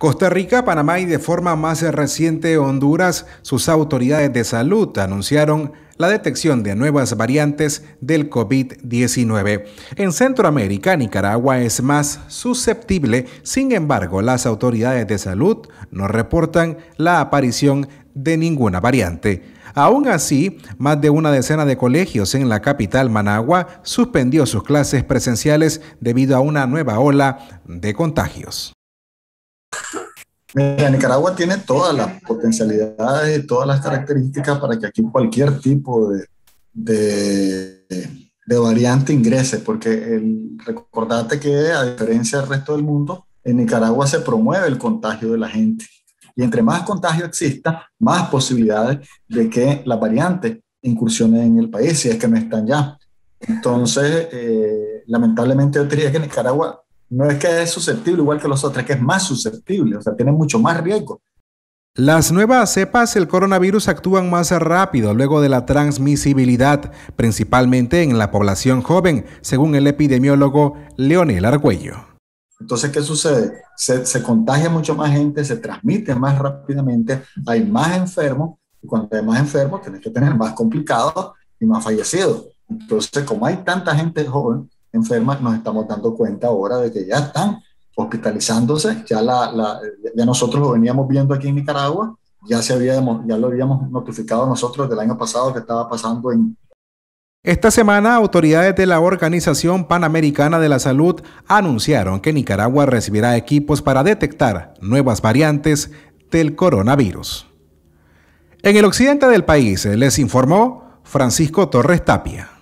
Costa Rica, Panamá y de forma más reciente Honduras, sus autoridades de salud anunciaron la detección de nuevas variantes del COVID-19. En Centroamérica, Nicaragua es más susceptible, sin embargo, las autoridades de salud no reportan la aparición de ninguna variante. Aún así, más de una decena de colegios en la capital Managua suspendió sus clases presenciales debido a una nueva ola de contagios. Mira, Nicaragua tiene todas las potencialidades y todas las características para que aquí cualquier tipo de, variante ingrese, porque el, recordate que a diferencia del resto del mundo, en Nicaragua se promueve el contagio de la gente. Y entre más contagio exista, más posibilidades de que la variante incursione en el país, si es que no están ya. Entonces, eh, lamentablemente yo diría que Nicaragua no es que es susceptible igual que los otros, es que es más susceptible, o sea, tiene mucho más riesgo. Las nuevas cepas del coronavirus actúan más rápido luego de la transmisibilidad, principalmente en la población joven, según el epidemiólogo Leonel Argüello. Entonces, ¿qué sucede? Se, se contagia mucho más gente, se transmite más rápidamente, hay más enfermos, y cuando hay más enfermos, tienes que tener más complicados y más fallecidos. Entonces, como hay tanta gente joven, enfermas, nos estamos dando cuenta ahora de que ya están hospitalizándose, ya, ya nosotros lo veníamos viendo aquí en Nicaragua, ya, se había ya lo habíamos notificado nosotros del año pasado que estaba pasando en, esta semana, autoridades de la Organización Panamericana de la Salud anunciaron que Nicaragua recibirá equipos para detectar nuevas variantes del coronavirus. En el occidente del país, les informó Francisco Torres Tapia.